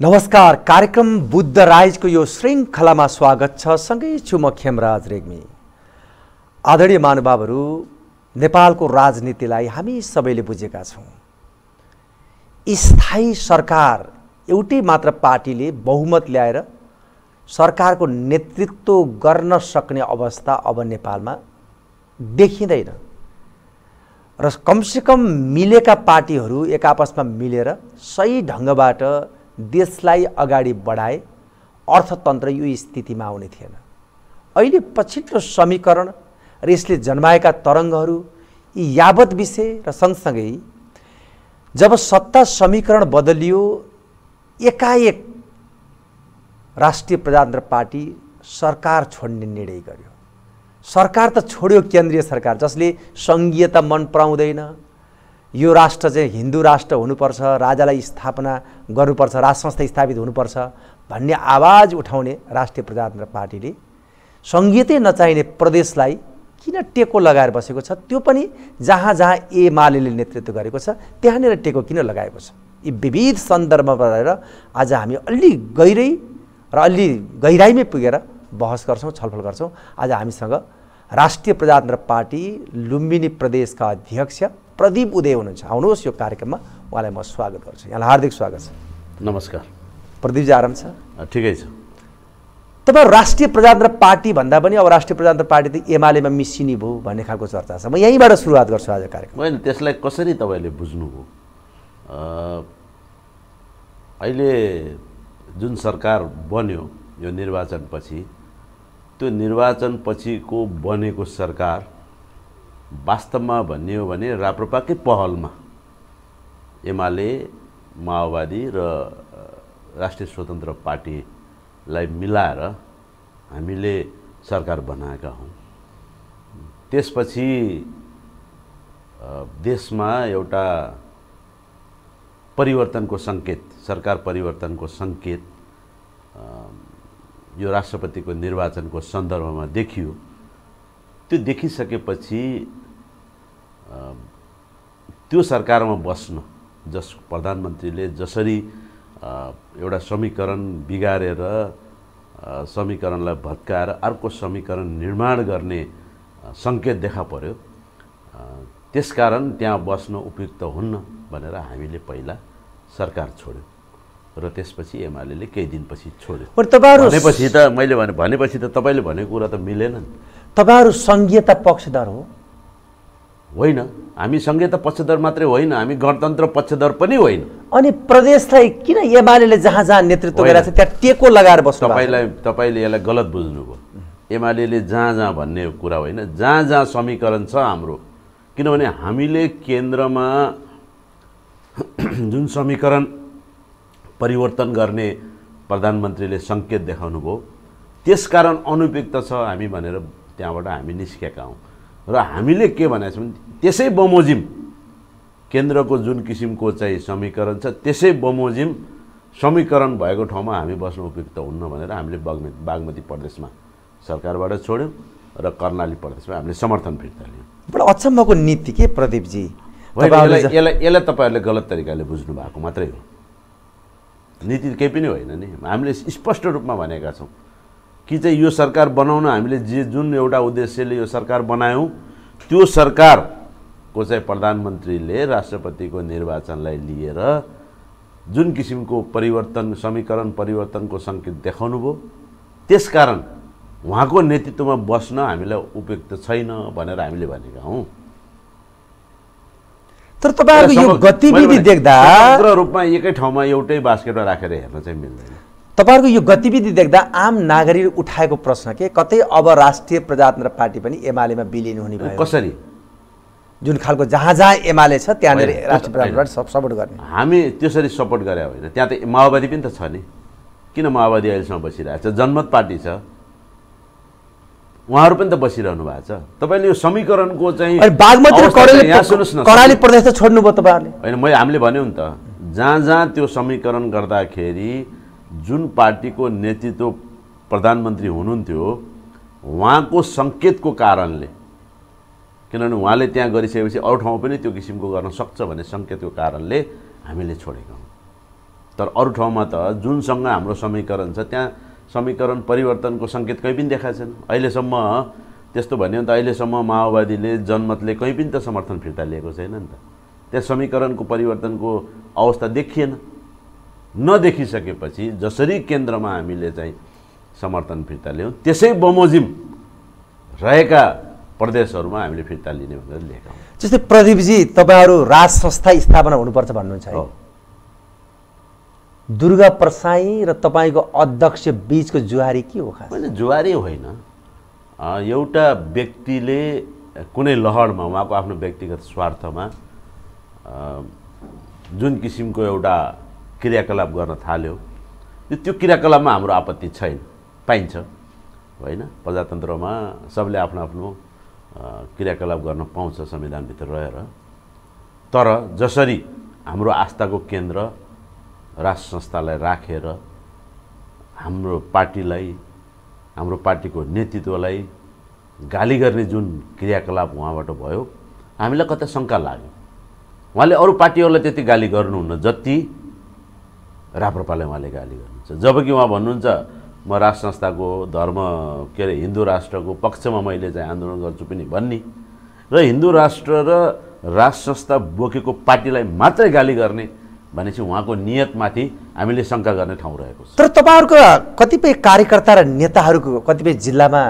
नमस्कार कार्यक्रम बुद्ध राइजको यो श्रृङ्खलामा स्वागत छ सँगै छु म खेमराज रेग्मी आदरणीय महानुभावहरू नेपालको राजनीतिलाई हामी सबैले बुझेका छौँ स्थायी सरकार एउटै मात्र पार्टीले बहुमत ल्याएर सरकारको नेतृत्व गर्न सक्ने अवस्था अब नेपालमा देखिँदैन र कमसेकम मिलेका पार्टीहरू एक आपसमा मिलेर सही ढङ्गबाट देशलाई अगाडि बढाए अर्थतन्त्र यो स्थितिमा आउने थिएन अहिले पछिल्लो समीकरण र यसले जन्माएका तरङ्गहरू यी यावत विषय र सँगसँगै जब सत्ता समीकरण बदलियो एकाएक राष्ट्रिय प्रजातन्त्र पार्टी सरकार छोड्ने निर्णय गर्यो सरकार त छोड्यो केन्द्रीय सरकार जसले सङ्घीयता मन पराउँदैन यो राष्ट्र चाहिँ हिन्दू राष्ट्र हुनुपर्छ राजालाई स्थापना गर्नुपर्छ राज संस्था स्थापित हुनुपर्छ भन्ने आवाज उठाउने राष्ट्रिय प्रजातन्त्र पार्टीले सङ्घीयतै नचाहिने प्रदेशलाई किन टेको लगाएर बसेको छ त्यो पनि जहाँ जहाँ ए नेतृत्व गरेको छ त्यहाँनिर टेको किन लगाएको छ यी विविध सन्दर्भमा रहेर आज हामी अलि गहिरै र अलि गहिराइमै पुगेर बहस गर्छौँ छलफल गर्छौँ आज हामीसँग राष्ट्रिय प्रजातन्त्र पार्टी लुम्बिनी प्रदेशका अध्यक्ष प्रदीप उदय हुनुहुन्छ आउनुहोस् यो कार्यक्रममा उहाँलाई म स्वागत गर्छु यहाँलाई हार्दिक स्वागत छ नमस्कार प्रदीपजी आराम छ ठिकै छ तपाईँ राष्ट्रिय प्रजातन्त्र पार्टी भन्दा पनि अब राष्ट्रिय प्रजातन्त्र पार्टी त एमालेमा मिसिने भयो भन्ने खालको चर्चा छ म यहीँबाट सुरुवात गर्छु आज कार्यक्रम होइन त्यसलाई कसरी तपाईँले बुझ्नुभयो अहिले जुन सरकार बन्यो यो निर्वाचनपछि त्यो निर्वाचनपछिको बनेको सरकार वास्तवमा भन्ने हो भने राप्रपाकै पहलमा एमाले माओवादी र राष्ट्रिय स्वतन्त्र पार्टीलाई मिलाएर हामीले सरकार बनाएका हौँ त्यसपछि देशमा एउटा परिवर्तनको सङ्केत सरकार परिवर्तनको सङ्केत यो राष्ट्रपतिको निर्वाचनको सन्दर्भमा देखियो त्यो देखिसकेपछि त्यो सरकारमा बस्न जस प्रधानमन्त्रीले जसरी एउटा समीकरण बिगारेर समीकरणलाई भत्काएर अर्को समीकरण निर्माण गर्ने सङ्केत देखा पर्यो त्यसकारण त्यहाँ बस्न उपयुक्त हुन्न भनेर हामीले पहिला सरकार छोड्यो र त्यसपछि एमाले केही दिनपछि छोड्यो भनेपछि त मैले भनेपछि त तपाईँले भनेको कुरा त मिलेनन् तपाईँहरू सङ्घीयता पक्षधर हो होइन हामी सङ्घीयता पक्षधर मात्रै होइन हामी गणतन्त्र पक्षधर पनि होइन अनि प्रदेशलाई किन एमाले जहाँ जहाँ नेतृत्व गरेको छ त्यहाँ टेको लगाएर बस्नु तपाईँलाई तपाईँले यसलाई गलत बुझ्नुभयो एमाले जहाँ जहाँ भन्ने कुरा होइन जहाँ जहाँ समीकरण छ हाम्रो किनभने हामीले केन्द्रमा जुन समीकरण परिवर्तन गर्ने प्रधानमन्त्रीले सङ्केत देखाउनु भयो त्यसकारण अनुपयुक्त छ हामी भनेर त्यहाँबाट हामी निस्केका हौँ र हामीले के भनेको छौँ त्यसै बमोजिम केन्द्रको जुन किसिमको चाहिँ समीकरण छ त्यसै बमोजिम समीकरण भएको ठाउँमा हामी बस्नु उपयुक्त हुन्न भनेर हामीले बागमती प्रदेशमा सरकारबाट छोड्यौँ र कर्णाली प्रदेशमा हामीले समर्थन फिर्ता लियौँ बडा अचम्मको नीति के प्रदीपजी यसलाई यसलाई तपाईँहरूले गलत तरिकाले बुझ्नु भएको मात्रै हो नीति केही पनि होइन नि हामीले स्पष्ट रूपमा भनेका छौँ कि चाहिँ यो सरकार बनाउन हामीले जे जुन एउटा उद्देश्यले यो सरकार बनायौँ त्यो सरकारको चाहिँ प्रधानमन्त्रीले राष्ट्रपतिको निर्वाचनलाई लिएर जुन किसिमको परिवर्तन समीकरण परिवर्तनको सङ्केत देखाउनुभयो त्यसकारण उहाँको नेतृत्वमा बस्न हामीलाई उपयुक्त छैन भनेर हामीले भनेका हौँ तर तपाईँहरूको यो गतिविधि देख्दा रूपमा एकै ठाउँमा एउटै बास्केटमा राखेर हेर्न चाहिँ मिल्दैन तपाईँहरूको यो गतिविधि देख्दा आम नागरिक उठाएको प्रश्न के कतै अब राष्ट्रिय प्रजातन्त्र पार्टी पनि एमालेमा विलिन हुने भयो कसरी जुन खालको जहाँ जहाँ एमाले छ त्यहाँनिर राष्ट्रिय प्रजातन्त्र सपोर्ट गर्ने हामी त्यसरी सपोर्ट गरे होइन त्यहाँ त माओवादी पनि त छ नि किन माओवादी अहिलेसम्म बसिरहेको छ जनमत पार्टी छ उहाँहरू पनि त बसिरहनु भएको छ तपाईँले यो समीकरणको चाहिँ कर्णाली प्रदेश त छोड्नुभयो तपाईँहरूले होइन मैले हामीले भन्यो नि त जहाँ जहाँ त्यो समीकरण गर्दाखेरि जुन पार्टीको नेतृत्व प्रधानमन्त्री हुनुहुन्थ्यो उहाँको सङ्केतको कारणले किनभने उहाँले त्यहाँ गरिसकेपछि अरू ठाउँ पनि त्यो किसिमको गर्न सक्छ भन्ने सङ्केतको कारणले हामीले छोडेको हौँ तर अरू ठाउँमा त जुनसँग हाम्रो समीकरण छ त्यहाँ समीकरण परिवर्तनको सङ्केत कहीँ पनि देखाएको छैन अहिलेसम्म त्यस्तो भन्यो भने त अहिलेसम्म माओवादीले जनमतले कहीँ पनि त समर्थन फिर्ता लिएको छैन नि त त्यहाँ समीकरणको परिवर्तनको अवस्था देखिएन नदेखिसकेपछि जसरी केन्द्रमा हामीले चाहिँ समर्थन फिर्ता ल्यायौँ त्यसै बमोजिम रहेका प्रदेशहरूमा हामीले फिर्ता लिने भनेर लेखौँ जस्तै प्रदीपजी तपाईँहरू राज संस्था स्थापना हुनुपर्छ भन्नुहुन्छ है दुर्गा प्रसाई र तपाईँको अध्यक्ष बिचको जुहारी के हो खास मैले जुहारी होइन एउटा व्यक्तिले कुनै लहरमा उहाँको आफ्नो व्यक्तिगत स्वार्थमा जुन किसिमको एउटा क्रियाकलाप गर्न थाल्यो त्यो क्रियाकलापमा हाम्रो आपत्ति छैन पाइन्छ होइन प्रजातन्त्रमा सबले आफ्नो आफ्नो क्रियाकलाप गर्न पाउँछ संविधानभित्र रहेर तर जसरी हाम्रो आस्थाको केन्द्र राष्ट्र संस्थालाई राखेर हाम्रो पार्टीलाई हाम्रो पार्टीको नेतृत्वलाई गाली गर्ने जुन क्रियाकलाप उहाँबाट भयो हामीलाई कता शङ्का लाग्यो उहाँले अरू पार्टीहरूलाई त्यति गाली गर्नुहुन्न जति राप्रपाले उहाँले गाली गर्नुहुन्छ जबकि उहाँ भन्नुहुन्छ म राष्ट्र संस्थाको धर्म के अरे हिन्दू राष्ट्रको पक्षमा मैले चाहिँ आन्दोलन गर्छु पनि भन्ने र हिन्दू राष्ट्र र राष्ट्र संस्था बोकेको पार्टीलाई मात्रै गाली गर्ने भनेपछि उहाँको नियतमाथि हामीले शङ्का गर्ने ठाउँ रहेको छ तर तपाईँहरूको कतिपय कार्यकर्ता र नेताहरूको कतिपय जिल्लामा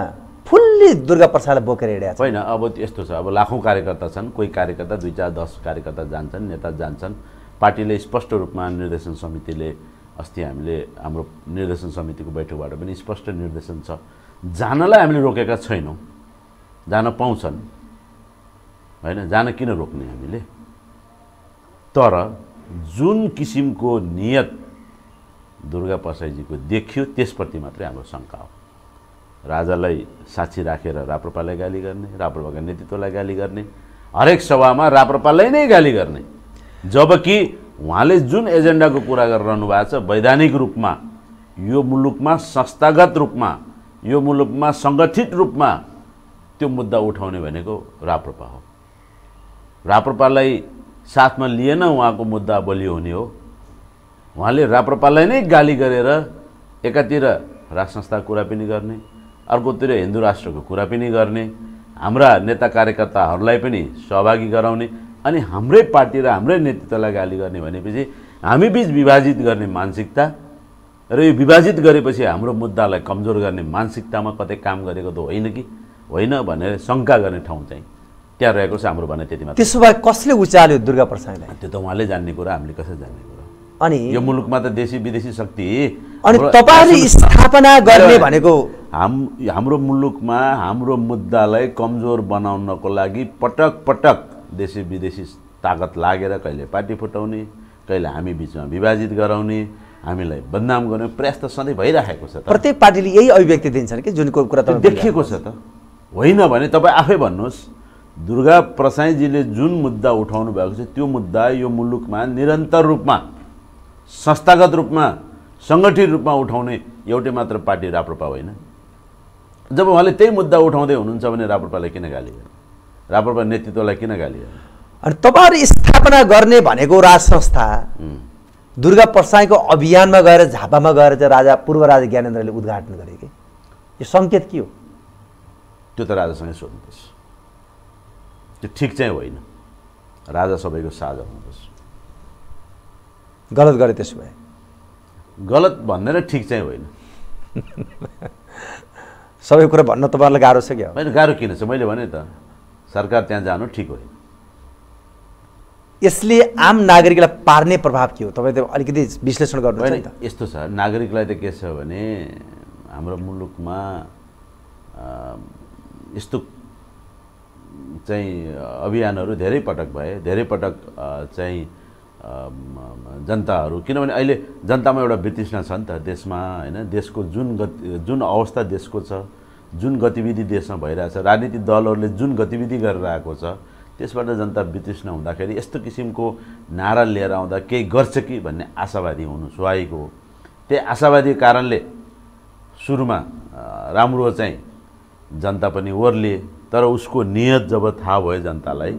फुल्ली दुर्गा प्रसादलाई बोकेर हिँडेको छ होइन अब यस्तो छ अब लाखौँ कार्यकर्ता छन् कोही कार्यकर्ता दुई चार दस कार्यकर्ता जान्छन् नेता जान्छन् पार्टीले स्पष्ट रूपमा निर्देशन समितिले अस्ति हामीले हाम्रो निर्देशन समितिको बैठकबाट पनि स्पष्ट निर्देशन छ जानलाई हामीले रोकेका छैनौँ जान पाउँछन् होइन जान किन रोक्ने हामीले तर जुन किसिमको नियत दुर्गा पसाईजीको देखियो त्यसप्रति मात्रै हाम्रो शङ्का हो राजालाई साक्षी राखेर रा, राप्रपालाई गाली गर्ने राप्रपाका नेतृत्वलाई गाली गर्ने हरेक सभामा राप्रपालाई नै गाली गर्ने जबकि उहाँले जुन एजेन्डाको कुरा गरिरहनु भएको छ वैधानिक रूपमा यो मुलुकमा संस्थागत रूपमा यो मुलुकमा सङ्गठित रूपमा त्यो मुद्दा उठाउने भनेको राप्रपा हो राप्रपालाई साथमा लिएन उहाँको मुद्दा बलियो हुने हो उहाँले राप्रपालाई नै गाली गरेर एकातिर राज संस्थाको कुरा पनि गर्ने अर्कोतिर हिन्दू राष्ट्रको कुरा पनि गर्ने हाम्रा नेता कार्यकर्ताहरूलाई पनि सहभागी गराउने अनि हाम्रै पार्टी र हाम्रै नेतृत्वलाई गाली गर्ने भनेपछि हामी बिच विभाजित गर्ने मानसिकता र यो विभाजित गरेपछि हाम्रो मुद्दालाई कमजोर गर्ने मानसिकतामा कतै काम गरेको त होइन कि होइन भनेर शङ्का गर्ने ठाउँ चाहिँ त्यहाँ रहेको छ हाम्रो भने त्यति मात्रै त्यसो भए कसले उचाल्यो दुर्गा प्रसादलाई त्यो त उहाँले जान्ने कुरा हामीले कसरी जान्ने कुरा अनि यो मुलुकमा त देशी विदेशी शक्ति अनि तपाईँले स्थापना गर्ने भनेको हाम हाम्रो मुलुकमा हाम्रो मुद्दालाई कमजोर बनाउनको लागि पटक पटक देशी विदेशी ताकत लागेर कहिले पार्टी फुटाउने कहिले हामी बिचमा विभाजित गराउने हामीलाई बदनाम गर्ने प्रयास त सधैँ भइराखेको छ प्रत्येक पार्टीले यही अभिव्यक्ति दिन्छन् कि जुन कुरा त देखिएको छ त होइन भने तपाईँ आफै भन्नुहोस् दुर्गा प्रसाईजीले जुन मुद्दा उठाउनु भएको छ त्यो मुद्दा यो मुलुकमा निरन्तर रूपमा संस्थागत रूपमा सङ्गठित रूपमा उठाउने एउटै मात्र पार्टी राप्रपा होइन जब उहाँले त्यही मुद्दा उठाउँदै हुनुहुन्छ भने राप्रपाले किन गाली गर्ने राप्रपा नेतृत्वलाई किन गालियो अनि तपाईँहरू स्थापना गर्ने भनेको राज संस्था दुर्गा प्रसाईको अभियानमा गएर झापामा गएर चाहिँ राजा पूर्व राजा ज्ञानेन्द्रले उद्घाटन गरे कि यो सङ्केत के हो त्यो त राजासँगै सोध्नुपर्छ त्यो ठिक चाहिँ होइन राजा सबैको साझा हुनुपर्छ गलत गरे त्यसो भए गलत भन्दैन ठिक चाहिँ होइन सबै कुरा भन्न तपाईँहरूलाई गाह्रो छ क्या होइन गाह्रो किन छ मैले भने त सरकार त्यहाँ जानु ठिक होइन यसले आम नागरिकलाई पार्ने प्रभाव के हो तपाईँ त अलिकति विश्लेषण गर्नु होइन यस्तो छ नागरिकलाई त के छ भने हाम्रो मुलुकमा यस्तो चाहिँ अभियानहरू धेरै पटक भए धेरै पटक चाहिँ जनताहरू किनभने अहिले जनतामा एउटा वितृष्णा छ नि त देशमा होइन देशको जुन गति जुन अवस्था देशको छ जुन गतिविधि देशमा भइरहेछ राजनीतिक दलहरूले जुन गतिविधि गरेर आएको छ त्यसबाट जनता वितृष्ण हुँदाखेरि यस्तो किसिमको नारा लिएर आउँदा केही गर्छ कि भन्ने आशावादी हुनु स्वाभाविक हो त्यही आशावादी कारणले सुरुमा राम्रो चाहिँ जनता पनि ओर्लिए तर उसको नियत जब थाहा भयो जनतालाई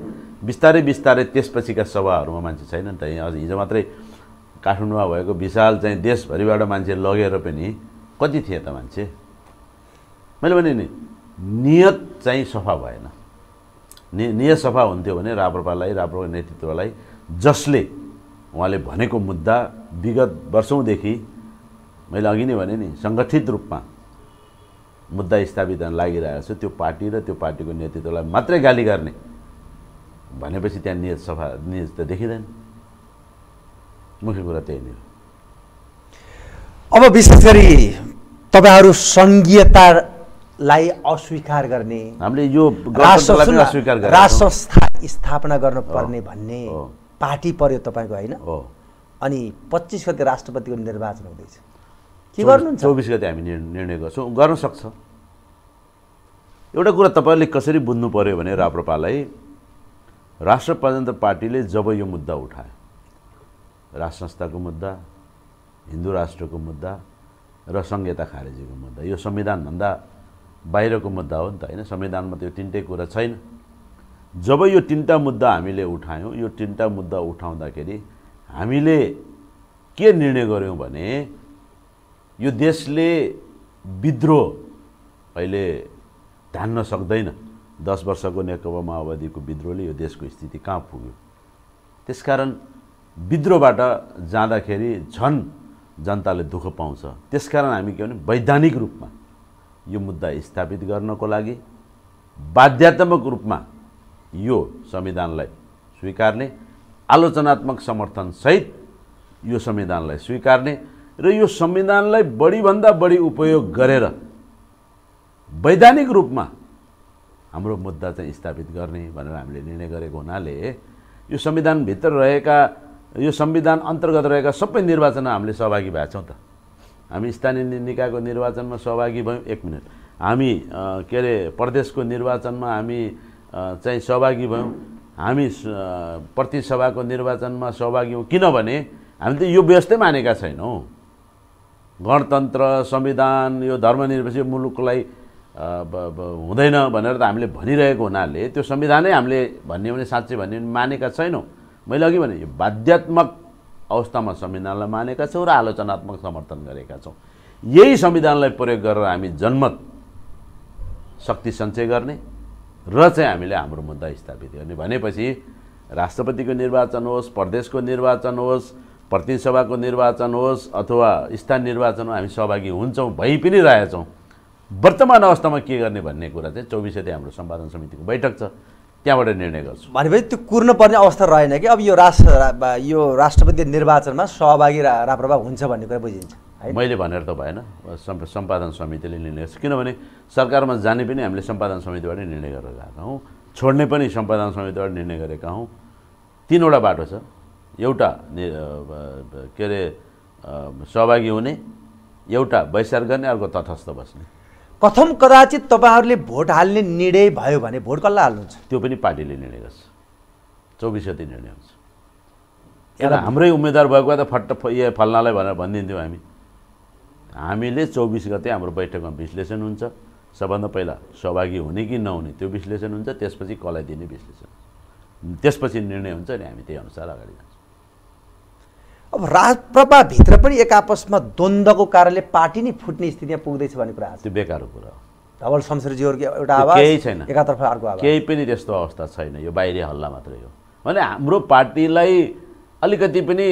बिस्तारै बिस्तारै त्यसपछिका सभाहरूमा मान्छे छैन नि त यहाँ हिजो मात्रै काठमाडौँमा भएको विशाल चाहिँ देशभरिबाट मान्छे लगेर पनि कति थिए त मान्छे मैले भने नि नियत चाहिँ सफा भएन नि नियत सफा हुन्थ्यो भने राप्रपालाई राप्रपा नेतृत्वलाई जसले उहाँले भनेको मुद्दा विगत वर्षौँदेखि मैले अघि नै भने नि सङ्गठित रूपमा मुद्दा स्थापित हुन लागिरहेको छु त्यो पार्टी र त्यो पार्टीको नेतृत्वलाई मात्रै गाली गर्ने भनेपछि त्यहाँ नियत सफा नियत त देखिँदैन मुख्य कुरा त्यही नै हो अब विशेष गरी तपाईँहरू सङ्घीयता लाई अस्वीकार गर्ने हामीले यो राष्ट्र संस्था स्थापना गर्न भन्ने पार्टी पर्यो तपाईँको होइन अनि पच्चिस गते राष्ट्रपतिको निर्वाचन हुँदैछ के गर्नुहुन्छ चौबिस गते हामी निर्णय गर्छौँ गर्न सक्छ एउटा कुरा तपाईँले कसरी बुझ्नु पर्यो भने राप्रपालाई राष्ट्र प्रजातन्त्र पार्टीले जब यो मुद्दा उठायो राष्ट्र संस्थाको मुद्दा हिन्दू राष्ट्रको मुद्दा र संहिता खारेजीको मुद्दा यो संविधानभन्दा बाहिरको मुद्दा हो नि त होइन संविधानमा त यो तिनटै कुरा छैन जब यो तिनवटा मुद्दा हामीले उठायौँ यो तिनवटा मुद्दा उठाउँदाखेरि हामीले के निर्णय गऱ्यौँ भने यो देशले विद्रोह अहिले धान्न सक्दैन दस वर्षको नेकपा माओवादीको विद्रोहले यो देशको स्थिति कहाँ पुग्यो त्यसकारण विद्रोहबाट जाँदाखेरि झन् जनताले दुःख पाउँछ त्यसकारण हामी के भने वैधानिक रूपमा यो मुद्दा स्थापित गर्नको लागि बाध्यात्मक रूपमा यो संविधानलाई स्वीकार्ने आलोचनात्मक समर्थनसहित यो संविधानलाई स्वीकार्ने र यो संविधानलाई बढीभन्दा बढी उपयोग गरेर वैधानिक रूपमा हाम्रो मुद्दा चाहिँ स्थापित गर्ने भनेर हामीले निर्णय गरेको हुनाले यो संविधानभित्र रहेका यो संविधान अन्तर्गत रहेका सबै निर्वाचनमा हामीले सहभागी भएको छौँ त हामी स्थानीय निकायको निर्वाचनमा सहभागी भयौँ एक मिनट हामी के अरे प्रदेशको निर्वाचनमा हामी चाहिँ सहभागी भयौँ हामी प्रतिसभाको निर्वाचनमा सहभागी हौँ किनभने हामीले त यो व्यवस्थै मानेका छैनौँ गणतन्त्र संविधान यो धर्मनिरपेक्ष मुलुकलाई हुँदैन भनेर त हामीले भनिरहेको हुनाले त्यो संविधानै हामीले भन्यो भने साँच्चै भन्यो भने मानेका छैनौँ मैले अघि भने यो बाध्यात्मक अवस्थामा संविधानलाई मानेका छौँ र आलोचनात्मक समर्थन गरेका छौँ यही संविधानलाई प्रयोग गरेर हामी जनमत शक्ति सञ्चय गर्ने र चाहिँ हामीले हाम्रो मुद्दा स्थापित गर्ने भनेपछि राष्ट्रपतिको निर्वाचन होस् प्रदेशको निर्वाचन होस् प्रतिनिधि निर्वाचन होस् अथवा स्थानीय निर्वाचनमा हामी सहभागी हुन्छौँ भइ पनि रहेछौँ वर्तमान अवस्थामा के गर्ने भन्ने कुरा चाहिँ चौबिसै हाम्रो सम्पादन समितिको बैठक छ त्यहाँबाट निर्णय गर्छु भनेपछि त्यो कुर्न पर्ने अवस्था रहेन कि अब यो राष्ट्र यो राष्ट्रपति निर्वाचनमा सहभागी रा हुन्छ भन्ने कुरा बुझिन्छ मैले भनेर त भएन सम्पादन समितिले निर्णय गर्छ किनभने सरकारमा जाने पनि हामीले सम्पादन समितिबाट निर्णय गरेर गएका हौँ छोड्ने पनि सम्पादन समितिबाट निर्णय गरेका हौँ तिनवटा बाटो छ एउटा के अरे सहभागी हुने एउटा बहिष्कार गर्ने अर्को तटस्थ बस्ने कथम कदाचित तपाईँहरूले भोट हाल्ने निर्णय भयो भने भोट कसलाई हाल्नुहुन्छ त्यो पनि पार्टीले निर्णय गर्छ चौबिस गति निर्णय हुन्छ यहाँ हाम्रै उम्मेदवार भएको त फट्ट फल्नालाई भनेर भनिदिन्थ्यौँ हामी हामीले चौबिस गते हाम्रो बैठकमा विश्लेषण हुन्छ सबभन्दा पहिला सहभागी हुने कि नहुने त्यो विश्लेषण हुन्छ त्यसपछि कसलाई दिने विश्लेषण त्यसपछि निर्णय हुन्छ नि हामी त्यही अनुसार अगाडि जान्छौँ अब राजप्रपाभित्र पनि एक आपसमा द्वन्द्वको कारणले पार्टी नै फुट्ने स्थितिमा पुग्दैछ भन्ने कुरा त्यो बेकारको कुरा धवल शमशेरजीहरूको एउटा केही छैन एकातर्फ अर्को केही पनि त्यस्तो अवस्था छैन यो बाहिरी हल्ला मात्रै हो भने हाम्रो पार्टीलाई अलिकति पनि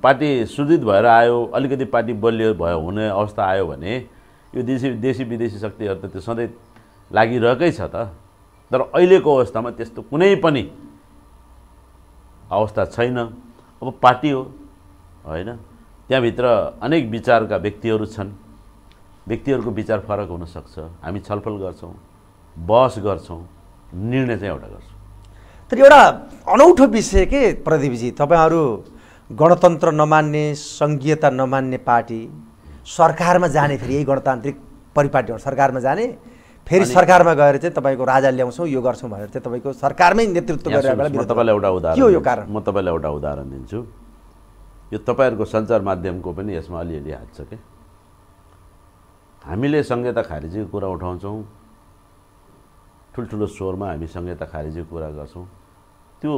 पार्टी सुदृढ भएर आयो अलिकति पार्टी बलियो भयो हुने अवस्था आयो भने यो देशी देशी विदेशी शक्तिहरू त त्यो सधैँ लागिरहेकै छ त तर अहिलेको अवस्थामा त्यस्तो कुनै पनि अवस्था छैन अब पार्टी हो होइन त्यहाँभित्र अनेक विचारका व्यक्तिहरू छन् व्यक्तिहरूको विचार फरक हुनसक्छ हामी छलफल गर्छौँ बहस गर्छौँ निर्णय चाहिँ एउटा गर्छौँ तर एउटा अनौठो विषय के प्रदीपजी तपाईँहरू गणतन्त्र नमान्ने सङ्घीयता नमान्ने पार्टी सरकारमा जाने फेरि यही गणतान्त्रिक परिपाटीहरू सरकारमा जाने फेरि सरकारमा गएर चाहिँ तपाईँको राजा ल्याउँछौँ यो गर्छौँ भनेर चाहिँ तपाईँको सरकारमै नेतृत्व गरेर तपाईँलाई एउटा उदाहरण यो कारण म तपाईँलाई एउटा उदाहरण दिन्छु यो तपाईँहरूको सञ्चार माध्यमको पनि यसमा अलिअलि हात छ क्या हामीले संहिता खारेजीको कुरा उठाउँछौँ ठुल्ठुलो स्वरमा हामी संहिता खारेजीको कुरा गर्छौँ त्यो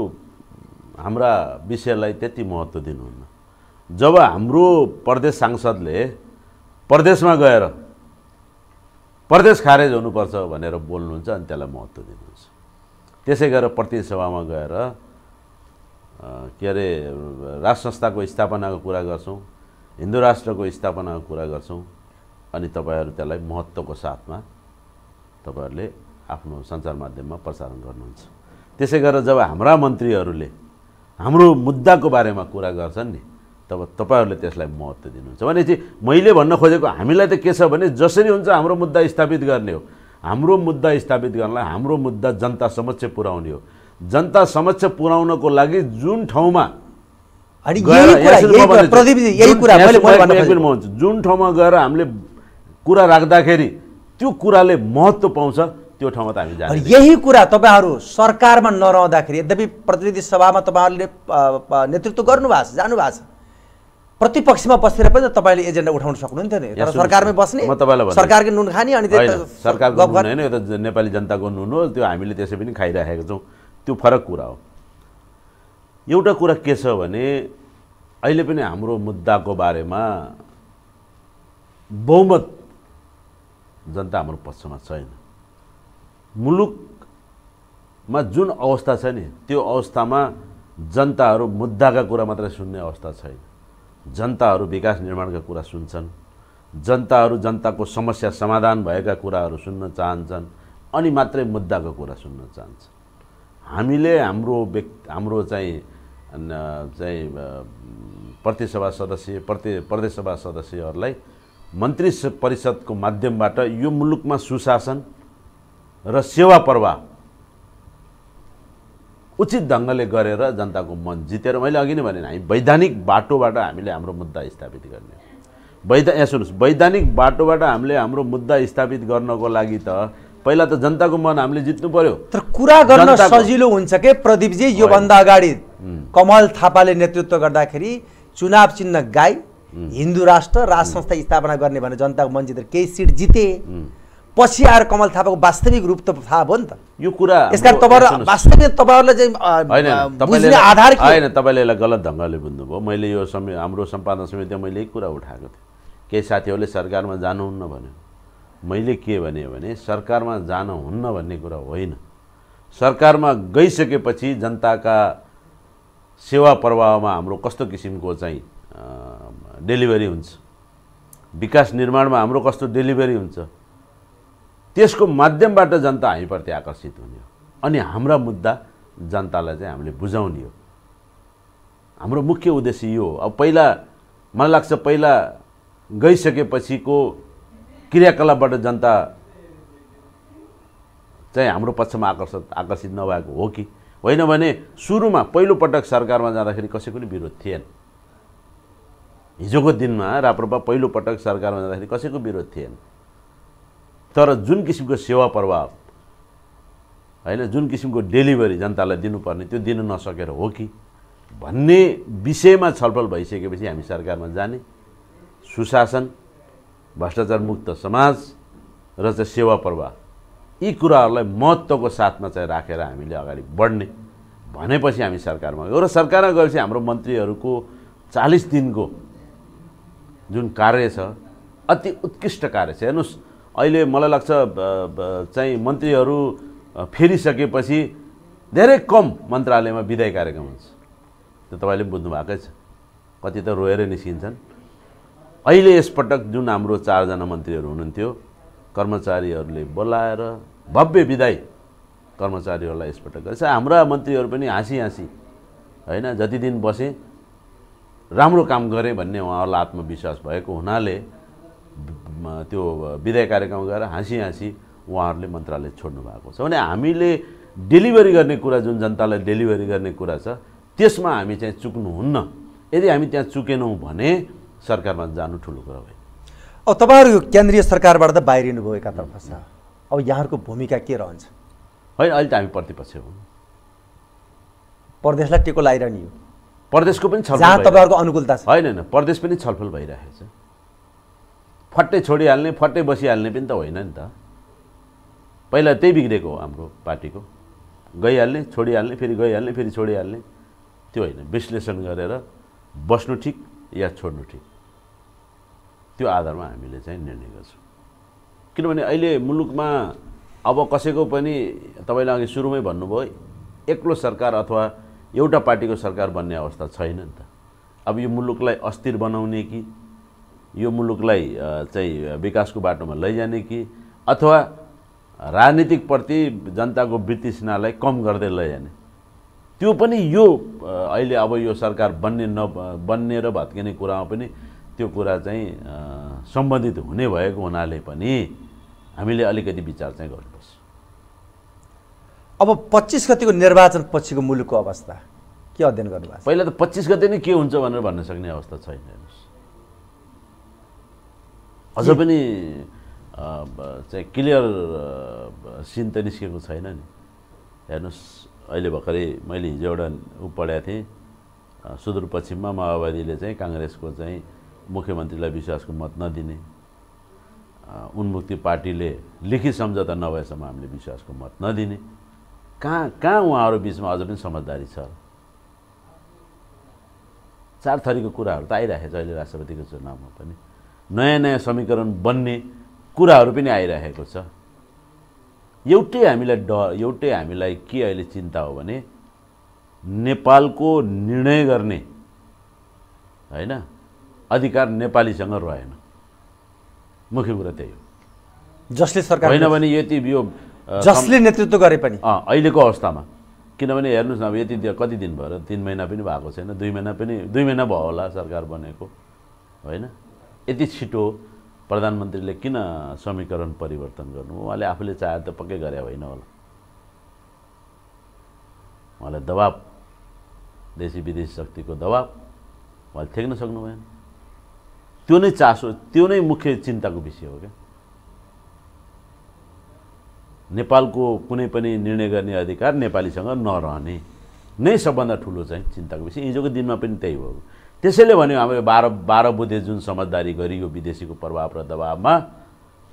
हाम्रा विषयलाई त्यति महत्त्व दिनुहुन्न जब हाम्रो प्रदेश सांसदले प्रदेशमा गएर प्रदेश खारेज हुनुपर्छ भनेर बोल्नुहुन्छ अनि त्यसलाई महत्त्व दिनुहुन्छ त्यसै गरेर सभामा गएर के अरे राष्ट्र संस्थाको स्थापनाको कुरा गर्छौँ हिन्दू राष्ट्रको स्थापनाको कुरा गर्छौँ अनि तपाईँहरू त्यसलाई महत्त्वको साथमा तपाईँहरूले आफ्नो सञ्चार माध्यममा प्रसारण गर्नुहुन्छ त्यसै गरेर जब हाम्रा मन्त्रीहरूले हाम्रो मुद्दाको बारेमा कुरा गर्छन् नि तब तपाईँहरूले त्यसलाई महत्त्व दिनुहुन्छ भनेपछि मैले भन्न खोजेको हामीलाई त के छ भने जसरी हुन्छ हाम्रो मुद्दा स्थापित गर्ने हो हाम्रो मुद्दा स्थापित गर्नलाई हाम्रो मुद्दा जनता समक्ष पुर्याउने हो जनता समक्ष पुर्याउनको लागि जुन ठाउँमा जुन ठाउँमा गएर हामीले कुरा राख्दाखेरि त्यो कुराले महत्त्व पाउँछ त्यो ठाउँमा त हामी जान्छ यही कुरा तपाईँहरू सरकारमा नरहँदाखेरि यद्यपि प्रतिनिधि सभामा तपाईँहरूले नेतृत्व गर्नुभएको छ जानुभएको छ प्रतिपक्षमा बसेर पनि तपाईँले एजेन्डा उठाउन सक्नुहुन्थ्यो नि सरकारमै बस्ने सरकारकै सरकारको नुन खाने अनि सरकारको होइन यो त नेपाली जनताको नुन हो त्यो हामीले त्यसै पनि खाइराखेका छौँ त्यो फरक कुरा हो एउटा कुरा के छ भने अहिले पनि हाम्रो मुद्दाको बारेमा बहुमत जनता हाम्रो पक्षमा छैन मुलुकमा जुन अवस्था छ नि त्यो अवस्थामा जनताहरू मुद्दाका कुरा मात्रै सुन्ने अवस्था छैन जनताहरू विकास निर्माणका कुरा सुन्छन् जनताहरू जनताको समस्या समाधान भएका कुराहरू सुन्न चाहन्छन् अनि मात्रै मुद्दाको कुरा सुन्न चाहन्छन् हामीले हाम्रो व्यक्ति हाम्रो चाहिँ चाहिँ प्रतिसभा सदस्य प्रति प्रदेशसभा सदस्यहरूलाई मन्त्री परिषदको माध्यमबाट यो मुलुकमा सुशासन र सेवा प्रवाह उचित ढङ्गले गरेर जनताको मन जितेर मैले अघि नै भने हामी वैधानिक बाटोबाट हामीले हाम्रो मुद्दा स्थापित गर्ने वैध यहाँ सुन्नुहोस् वैधानिक बाटोबाट हामीले हाम्रो मुद्दा स्थापित गर्नको लागि त पहिला त जनताको मन हामीले जित्नु पर्यो तर कुरा गर्न सजिलो हुन्छ के प्रदीपजी योभन्दा अगाडि कमल थापाले नेतृत्व गर्दाखेरि चुनाव चिन्ह गाई हिन्दू राष्ट्र राज संस्था स्थापना गर्ने भने जनताको मन जितेर केही सिट जिते पछि आएर कमल थापाको वास्तविक रूप त थाहा भयो नि त यो कुरा यसकारण तपाईँहरू वास्तविक तपाईँहरूलाई चाहिँ बुझ्ने आधार होइन तपाईँले यसलाई गलत ढङ्गले बुझ्नुभयो मैले यो समय हाम्रो सम्पादन समितिमा मैले यही कुरा उठाएको थिएँ केही साथीहरूले सरकारमा जानुहुन्न भन्यो मैले के भने भने सरकारमा जानुहुन्न भन्ने कुरा होइन सरकारमा गइसकेपछि जनताका सेवा प्रवाहमा हाम्रो कस्तो किसिमको चाहिँ डेलिभरी हुन्छ विकास निर्माणमा हाम्रो कस्तो डेलिभरी हुन्छ त्यसको माध्यमबाट जनता हामीप्रति आकर्षित हुने हो अनि हाम्रा मुद्दा जनतालाई चाहिँ हामीले बुझाउने हो हाम्रो मुख्य उद्देश्य यो हो अब पहिला मलाई लाग्छ पहिला गइसकेपछिको क्रियाकलापबाट जनता चाहिँ हाम्रो पक्षमा आकर्षित आकर्षित नभएको हो कि होइन भने सुरुमा पहिलोपटक सरकारमा जाँदाखेरि कसैको पनि विरोध थिएन हिजोको दिनमा राप्रपा पहिलोपटक सरकारमा जाँदाखेरि कसैको विरोध थिएन तर जुन किसिमको सेवा प्रभाव होइन जुन किसिमको डेलिभरी जनतालाई दिनुपर्ने त्यो दिन नसकेर हो कि भन्ने विषयमा छलफल भइसकेपछि हामी सरकारमा जाने सुशासन भ्रष्टाचार मुक्त समाज र चाहिँ सेवा प्रवाह यी कुराहरूलाई महत्त्वको साथमा चाहिँ राखेर हामीले अगाडि बढ्ने भनेपछि हामी सरकारमा गयौँ र सरकारमा गएपछि हाम्रो मन्त्रीहरूको चालिस दिनको जुन कार्य छ अति उत्कृष्ट कार्य छ हेर्नुहोस् अहिले मलाई लाग्छ चाहिँ मन्त्रीहरू फेरिसकेपछि धेरै कम मन्त्रालयमा विदाय कार्यक्रम हुन्छ त्यो तपाईँले बुझ्नु भएकै छ कति त रोएर निस्किन्छन् अहिले यसपटक जुन हाम्रो चारजना मन्त्रीहरू हुनुहुन्थ्यो कर्मचारीहरूले बोलाएर भव्य विदाई कर्मचारीहरूलाई यसपटक गरेछ हाम्रा मन्त्रीहरू पनि हाँसी हाँसी होइन जति दिन बसेँ राम्रो काम गरेँ भन्ने उहाँहरूलाई आत्मविश्वास भएको हुनाले त्यो विदाय कार्यक्रम गएर हाँसी हाँसी उहाँहरूले मन्त्रालय छोड्नु भएको छ भने हामीले डेलिभरी गर्ने कुरा जुन जनतालाई डेलिभरी गर्ने कुरा छ त्यसमा हामी चाहिँ चुक्नुहुन्न यदि हामी त्यहाँ चुकेनौँ भने सरकारमा जानु ठुलो कुरा भयो अब तपाईँहरू केन्द्रीय सरकारबाट त बाहिरिनुभयो एकातर्फ छ अब यहाँहरूको भूमिका के रहन्छ होइन अहिले त हामी प्रतिपक्ष हो प्रदेशलाई टेको लगाइरहने हो प्रदेशको पनि छलफल तपाईँहरूको अनुकूलता छ होइन होइन प्रदेश पनि छलफल भइरहेको छ फट्टै छोडिहाल्ने फट्टै बसिहाल्ने पनि त होइन नि त पहिला त्यही बिग्रेको हो हाम्रो पार्टीको गइहाल्ने छोडिहाल्ने फेरि गइहाल्ने फेरि छोडिहाल्ने त्यो होइन विश्लेषण गरेर बस्नु ठिक या छोड्नु ठिक त्यो आधारमा हामीले चाहिँ निर्णय गर्छौँ किनभने अहिले मुलुकमा अब कसैको पनि तपाईँले अघि सुरुमै भन्नुभयो एक्लो सरकार अथवा एउटा पार्टीको सरकार बन्ने अवस्था छैन नि त अब यो मुलुकलाई अस्थिर बनाउने कि यो मुलुकलाई चाहिँ विकासको बाटोमा लैजाने कि अथवा राजनीतिकप्रति जनताको वितृष्णालाई कम गर्दै लैजाने त्यो पनि यो अहिले अब यो सरकार बन्ने न बन्ने र भत्किने कुरामा पनि त्यो कुरा चाहिँ सम्बन्धित हुने भएको हुनाले पनि हामीले अलिकति विचार चाहिँ गर्नुपर्छ अब पच्चिस गतिको निर्वाचन पछिको मुलुकको अवस्था के अध्ययन गर्नुभएको पहिला त पच्चिस गते नै के हुन्छ भनेर भन्न सक्ने अवस्था छैन हेर्नुहोस् अझ पनि चाहिँ क्लियर सिन त निस्केको छैन नि हेर्नुहोस् अहिले भर्खरै मैले हिजो एउटा ऊ पढाएको थिएँ सुदूरपश्चिममा माओवादीले चाहिँ काङ्ग्रेसको चाहिँ मुख्यमन्त्रीलाई विश्वासको मत नदिने उन्मुक्ति पार्टीले लिखित सम्झौता नभएसम्म हामीले विश्वासको मत नदिने कहाँ कहाँ उहाँहरू बिचमा अझ पनि समझदारी छ चार थरीको कुराहरू त आइराखेको छ अहिले राष्ट्रपतिको चुनावमा पनि नयाँ नयाँ समीकरण बन्ने कुराहरू पनि आइरहेको छ एउटै हामीलाई ड एउटै हामीलाई के अहिले चिन्ता हो भने नेपालको निर्णय गर्ने होइन अधिकार नेपालीसँग रहेन मुख्य कुरा त्यही हो जसले सरकार होइन भने यति यो जसले नेतृत्व गरे पनि अहिलेको अवस्थामा किनभने हेर्नुहोस् न अब यति कति दिन भयो तिन महिना पनि भएको छैन दुई महिना पनि दुई महिना भयो होला सरकार बनेको होइन यति छिटो प्रधानमन्त्रीले किन समीकरण परिवर्तन गर्नु उहाँले आफूले चाहे त पक्कै गरे होइन होला उहाँलाई दबाब देशी विदेशी शक्तिको दबाब उहाँले थ्याक्न सक्नु भएन त्यो नै चासो त्यो नै मुख्य चिन्ताको विषय हो क्या नेपालको कुनै पनि निर्णय गर्ने अधिकार नेपालीसँग नरहने नै सबभन्दा ठुलो चाहिँ चिन्ताको विषय हिजोको दिनमा पनि त्यही हो त्यसैले भन्यो हाम्रो बाह्र बाह्र बुधे जुन समझदारी गरियो विदेशीको प्रभाव र दबावमा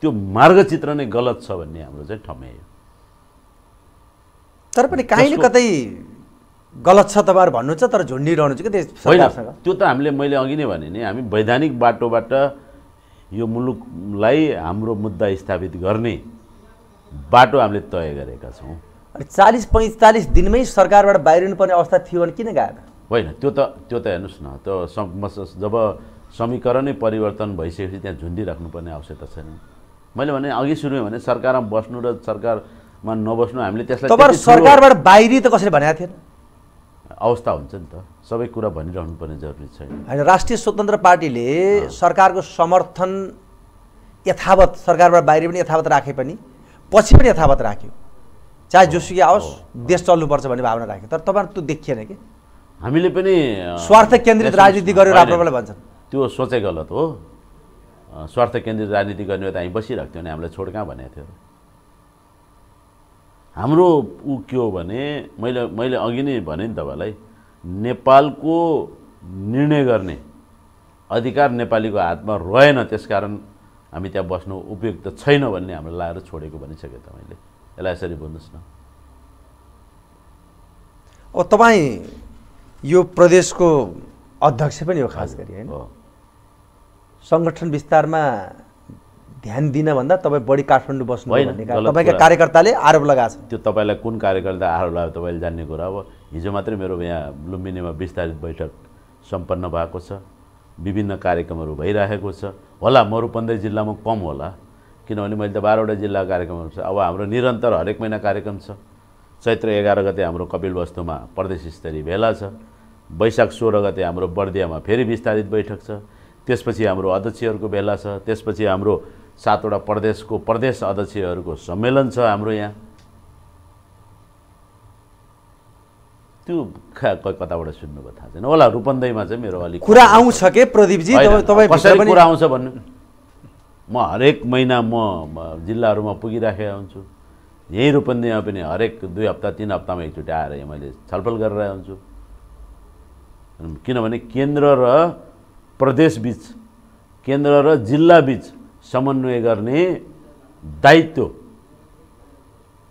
त्यो मार्गचित्र नै गलत छ भन्ने हाम्रो चाहिँ ठम्यायो तर पनि काहीँ कतै गलत छ तपाईँहरू भन्नु छ तर झुन्डिरहनु चाहिँ कि होइन त्यो त हामीले मैले अघि नै भने नि हामी वैधानिक बाटोबाट यो मुलुकलाई हाम्रो मुद्दा स्थापित गर्ने बाटो हामीले तय गरेका छौँ अनि चालिस पैँतालिस दिनमै सरकारबाट बाहिरिनुपर्ने अवस्था थियो भने किन गएन होइन त्यो त त्यो त हेर्नुहोस् न त्यो जब समीकरणै परिवर्तन भइसकेपछि त्यहाँ झुन्डिराख्नुपर्ने आवश्यकता छैन मैले भने अघि सुरु भने सरकारमा बस्नु र सरकारमा नबस्नु हामीले त्यसलाई सरकारबाट बाहिरी त कसरी भनेको थिएन अवस्था हुन्छ नि त सबै कुरा भनिरहनु पर्ने जरुरी छैन होइन राष्ट्रिय स्वतन्त्र पार्टीले सरकारको समर्थन यथावत सरकारबाट बाहिर पनि यथावत राखे पनि पछि पनि यथावत राख्यो चाहे जोसुकी आओस् देश चल्नुपर्छ भन्ने भावना राख्यो तर तपाईँहरू त्यो देखिएन कि हामीले पनि स्वार्थ केन्द्रित राजनीति गरेर आफूलाई भन्छन् त्यो सोचे गलत हो स्वार्थ केन्द्रित राजनीति गर्ने त हामी बसिरहेको थियौँ भने हामीलाई छोड कहाँ भनेको थियो हाम्रो ऊ के हो भने मैले मैले अघि नै भने नि तपाईँलाई नेपालको निर्णय गर्ने अधिकार नेपालीको हातमा रहेन त्यसकारण हामी त्यहाँ बस्नु उपयुक्त छैन भन्ने हामीलाई लाएर छोडेको भनिसकेँ तपाईँले यसलाई यसरी बुझ्नुहोस् न अब तपाईँ यो प्रदेशको अध्यक्ष पनि हो खास गरी होइन सङ्गठन विस्तारमा ध्यान दिनभन्दा तपाईँ बढी काठमाडौँ बस्नु होइन तपाईँका कार्यकर्ताले आरोप लगाएको छ त्यो तपाईँलाई कुन कार्यकर्ता आरोप लगायो तपाईँले जान्ने कुरा अब हिजो मात्रै मेरो यहाँ लुम्बिनीमा विस्तारित बैठक सम्पन्न भएको छ विभिन्न कार्यक्रमहरू भइरहेको छ होला मरुपन्दै जिल्लामा कम होला किनभने मैले त बाह्रवटा जिल्ला कार्यक्रमहरू छ अब हाम्रो निरन्तर हरेक महिना कार्यक्रम छ चैत्र एघार गते हाम्रो कपिल वस्तुमा प्रदेश स्तरीय भेला छ वैशाख सोह्र गते हाम्रो बर्दियामा फेरि विस्तारित बैठक छ त्यसपछि हाम्रो अध्यक्षहरूको भेला छ त्यसपछि हाम्रो सातवटा प्रदेशको प्रदेश अध्यक्षहरूको सम्मेलन छ हाम्रो यहाँ त्यो कताबाट सुन्नुको थाहा छैन होला रूपन्दैमा चाहिँ मेरो अलिक कुरा आउँछ के प्रदीपजी तपाईँ कुरा आउँछ भन्नु म हरेक महिना म जिल्लाहरूमा पुगिराखेका हुन्छु यहीँ रूपन्देहीमा पनि हरेक दुई हप्ता तिन हप्तामा एकचोटि आएर यहाँ मैले छलफल गरेर हुन्छु किनभने केन्द्र र प्रदेशबिच केन्द्र र जिल्लाबिच समन्वय गर्ने दायित्व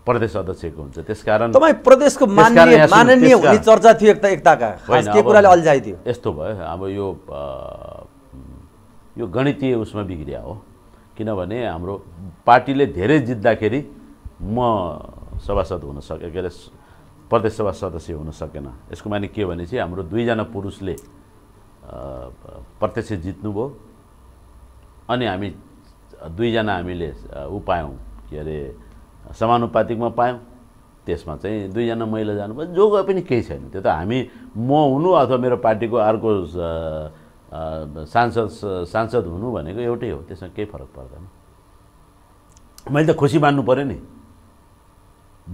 प्रदेश अध्यक्षको हुन्छ त्यसकारण तपाईँ प्रदेशको माननीय हुने चर्चा थियो एकता एकताका के कुराले अलि यस्तो भयो अब यो यो गणितीय उसमा बिग्रिया हो किनभने हाम्रो पार्टीले धेरै जित्दाखेरि म सभासद हुन सकेँ के प्रदेशसभा सदस्य हुन सकेन यसको माने के भने चाहिँ हाम्रो दुईजना पुरुषले प्रत्यक्ष जित्नुभयो अनि हामी दुईजना हामीले ऊ पायौँ के अरे समानुपातिकमा पायौँ त्यसमा चाहिँ दुईजना महिला जानुभयो जो गए पनि केही छैन त्यो त हामी म हुनु अथवा मेरो पार्टीको अर्को सांसद सांसद हुनु भनेको एउटै हो त्यसमा केही फरक पर्दैन मैले त खुसी मान्नु पऱ्यो नि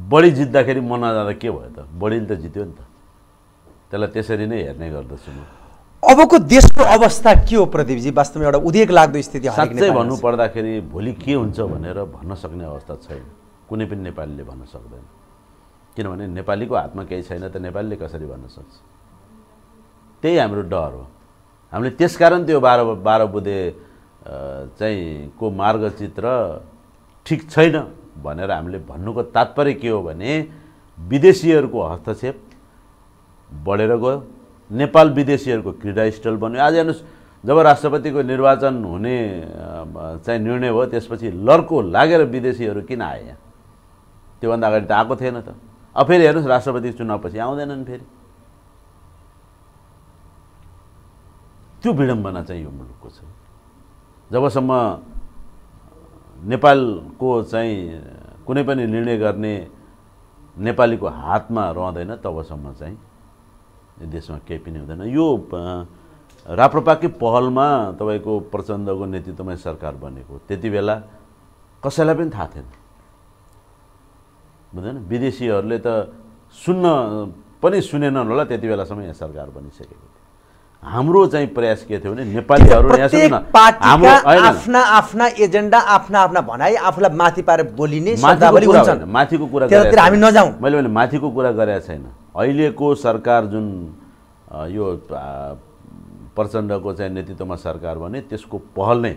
बढी जित्दाखेरि मन नजाँदा के भयो त बढीले त जित्यो नि त त्यसलाई त्यसरी नै हेर्ने गर्दछु म अबको देशको अवस्था के हो प्रदीपजी वास्तवमा एउटा उदेक लाग्दो स्थिति साँच्चै भन्नु पर्दाखेरि भोलि के हुन्छ भनेर भन्न सक्ने अवस्था छैन कुनै पनि नेपालीले भन्न सक्दैन किनभने नेपालीको हातमा केही छैन त नेपालीले कसरी भन्न सक्छ त्यही हाम्रो डर हो हामीले त्यसकारण त्यो बाह्र बाह्र बुधे चाहिँ को मार्गचित्र ठिक छैन भनेर हामीले भन्नुको तात्पर्य के हो भने विदेशीहरूको हस्तक्षेप बढेर गयो नेपाल विदेशीहरूको क्रीडास्थल बन्यो आज हेर्नुहोस् जब राष्ट्रपतिको निर्वाचन हुने चाहिँ निर्णय भयो त्यसपछि लर्को लागेर विदेशीहरू किन आए यहाँ त्योभन्दा अगाडि त आएको थिएन त अब फेरि हेर्नुहोस् राष्ट्रपति चुनावपछि आउँदैनन् फेरि त्यो विडम्बना चाहिँ यो मुलुकको छ जबसम्म नेपालको चाहिँ कुनै पनि निर्णय गर्ने नेपालीको हातमा रहँदैन तबसम्म चाहिँ देशमा केही पनि हुँदैन यो राप्रपाकै पहलमा तपाईँको प्रचण्डको नेतृत्वमै सरकार बनेको त्यति बेला कसैलाई पनि थाहा थिएन बुझेन विदेशीहरूले त सुन्न पनि सुनेनन् होला त्यति बेलासम्म यहाँ सरकार बनिसकेको थियो हाम्रो चाहिँ प्रयास के थियो भने नेपालीहरू आफ्ना आफ्ना एजेन्डा आफ्ना आफ्ना भनाइ आफूलाई माथि पारेर बोलिने माथिको कुरा हामी नजाउँ मैले मैले माथिको कुरा गरेका छैन अहिलेको सरकार जुन यो प्रचण्डको चाहिँ नेतृत्वमा सरकार भने त्यसको पहल नै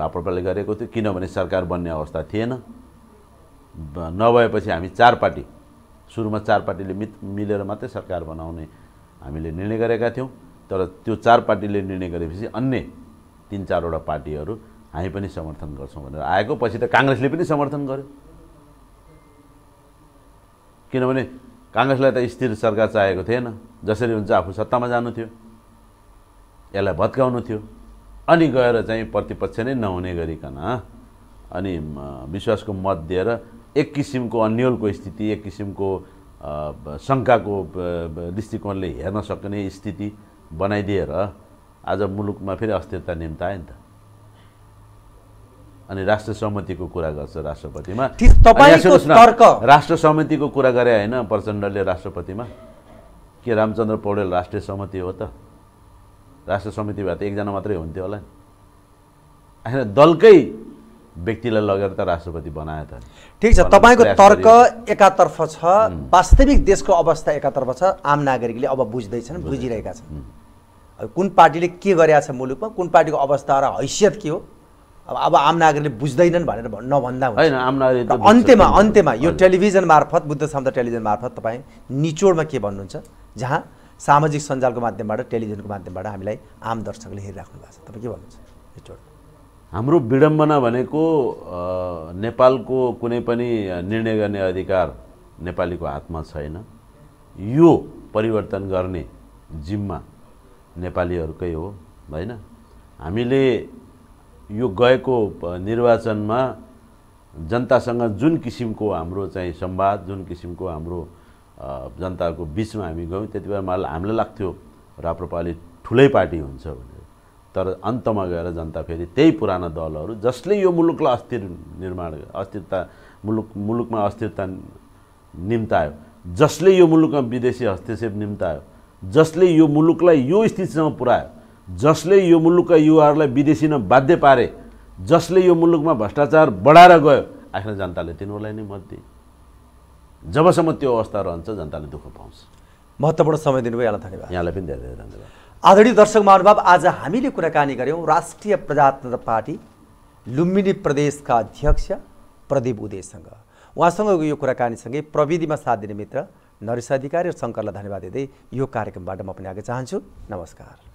राप्रपाले गरेको थियो किनभने सरकार बन्ने अवस्था थिएन नभएपछि हामी चार पार्टी सुरुमा चार पार्टीले मिलेर मात्रै सरकार बनाउने हामीले निर्णय गरेका थियौँ तर त्यो चार पार्टीले निर्णय गरेपछि अन्य तिन चारवटा पार्टीहरू हामी पनि समर्थन गर्छौँ भनेर आएको पछि त काङ्ग्रेसले पनि समर्थन गर्यो किनभने काङ्ग्रेसलाई त स्थिर सरकार चाहेको थिएन जसरी हुन्छ आफू सत्तामा जानु थियो यसलाई भत्काउनु थियो अनि गएर चाहिँ प्रतिपक्ष नै नहुने गरिकन अनि विश्वासको मत दिएर एक किसिमको अन्यलको स्थिति एक किसिमको शङ्काको दृष्टिकोणले हेर्न सक्ने स्थिति बनाइदिएर आज मुलुकमा फेरि अस्थिरता निम्त आयो नि त अनि राष्ट्र समितिको कुरा गर्छ राष्ट्रपतिमा राष्ट्र समितिको कुरा गरे होइन प्रचण्डले राष्ट्रपतिमा के रामचन्द्र पौडेल राष्ट्रिय समिति हो त राष्ट्र समिति भए त एकजना मात्रै हुन्थ्यो होला नि होइन दलकै व्यक्तिलाई लगेर त राष्ट्रपति बनाए त ठिक छ तपाईँको तर्क एकातर्फ छ वास्तविक देशको अवस्था एकातर्फ छ आम नागरिकले अब बुझ्दैछन् बुझिरहेका छन् कुन पार्टीले के गरेका छ मुलुकमा कुन पार्टीको अवस्था र हैसियत के हो अब अब आम नागरिकले बुझ्दैनन् भनेर नभन्दा होइन आम नागरिक अन्त्यमा अन्त्यमा यो टेलिभिजन मार्फत बुद्ध समता टेलिभिजन मार्फत तपाईँ निचोडमा के भन्नुहुन्छ जहाँ सामाजिक सञ्जालको माध्यमबाट टेलिभिजनको माध्यमबाट हामीलाई आम दर्शकले हेरिराख्नु भएको छ तपाईँ के भन्नुहुन्छ निचोड हाम्रो विडम्बना भनेको नेपालको कुनै पनि निर्णय गर्ने अधिकार नेपालीको हातमा छैन यो परिवर्तन गर्ने जिम्मा नेपालीहरूकै हो होइन हामीले यो गएको निर्वाचनमा जनतासँग जुन किसिमको हाम्रो चाहिँ संवाद जुन किसिमको हाम्रो जनताको बिचमा हामी गयौँ त्यति बेला मलाई हामीलाई लाग्थ्यो राप्रपाले ठुलै पार्टी हुन्छ भने तर अन्तमा गएर जनता फेरि त्यही पुराना दलहरू जसले यो मुलुकलाई अस्थिर निर्माण अस्थिरता मुलुक मुलुकमा अस्थिरता निम्तायो जसले यो मुलुकमा विदेशी हस्तक्षेप निम्तायो जसले यो मुलुकलाई यो स्थितिसम्म पुऱ्यायो जसले यो मुलुकका युवाहरूलाई विदेशी नै बाध्य पारे जसले यो मुलुकमा भ्रष्टाचार बढाएर गयो आखिर जनताले तिनीहरूलाई नै मत दिए जबसम्म त्यो अवस्था रहन्छ जनताले दुःख पाउँछ महत्त्वपूर्ण समय दिनुभयो यहाँलाई धन्यवाद यहाँलाई पनि धेरै धेरै धन्यवाद आदरणीय दर्शक महानुभाव आज हामीले कुराकानी गऱ्यौँ राष्ट्रिय प्रजातन्त्र पार्टी लुम्बिनी प्रदेशका अध्यक्ष प्रदीप उदयसँग उहाँसँगको यो कुराकानीसँगै प्रविधिमा साथ दिने मित्र नरेश अधिकारी र शङ्करलाई धन्यवाद दिँदै यो कार्यक्रमबाट म पनि आएको चाहन्छु नमस्कार